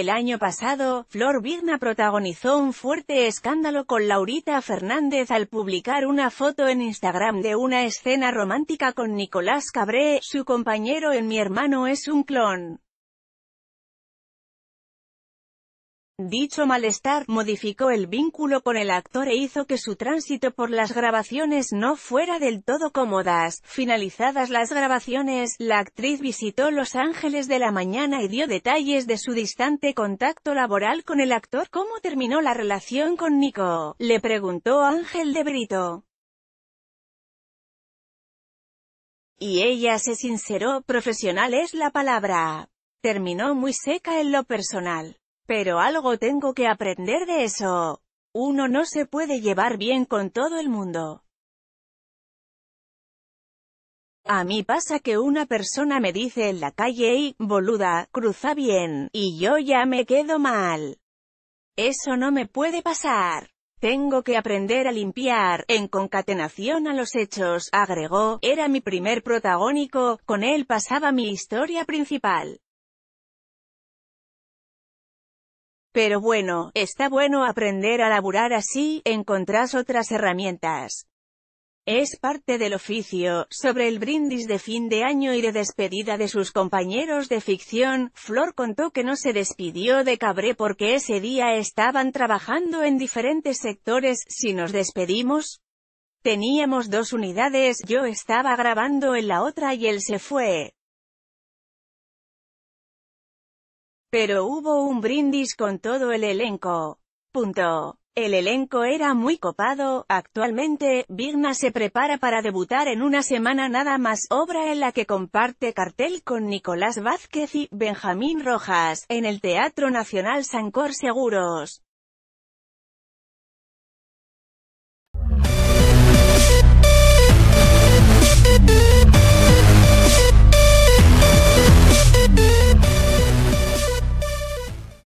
El año pasado, Flor Vigna protagonizó un fuerte escándalo con Laurita Fernández al publicar una foto en Instagram de una escena romántica con Nicolás Cabré, su compañero en Mi hermano es un clon. Dicho malestar modificó el vínculo con el actor e hizo que su tránsito por las grabaciones no fuera del todo cómodas. Finalizadas las grabaciones, la actriz visitó Los Ángeles de la mañana y dio detalles de su distante contacto laboral con el actor. ¿Cómo terminó la relación con Nico? Le preguntó Ángel de Brito. Y ella se sinceró, profesional es la palabra. Terminó muy seca en lo personal. Pero algo tengo que aprender de eso. Uno no se puede llevar bien con todo el mundo. A mí pasa que una persona me dice en la calle y, boluda, cruza bien, y yo ya me quedo mal. Eso no me puede pasar. Tengo que aprender a limpiar, en concatenación a los hechos, agregó, era mi primer protagónico, con él pasaba mi historia principal. Pero bueno, está bueno aprender a laburar así, encontrás otras herramientas. Es parte del oficio, sobre el brindis de fin de año y de despedida de sus compañeros de ficción, Flor contó que no se despidió de Cabré porque ese día estaban trabajando en diferentes sectores, si nos despedimos. Teníamos dos unidades, yo estaba grabando en la otra y él se fue. Pero hubo un brindis con todo el elenco. Punto. El elenco era muy copado, actualmente, Vigna se prepara para debutar en una semana nada más, obra en la que comparte cartel con Nicolás Vázquez y Benjamín Rojas, en el Teatro Nacional Sancor Seguros.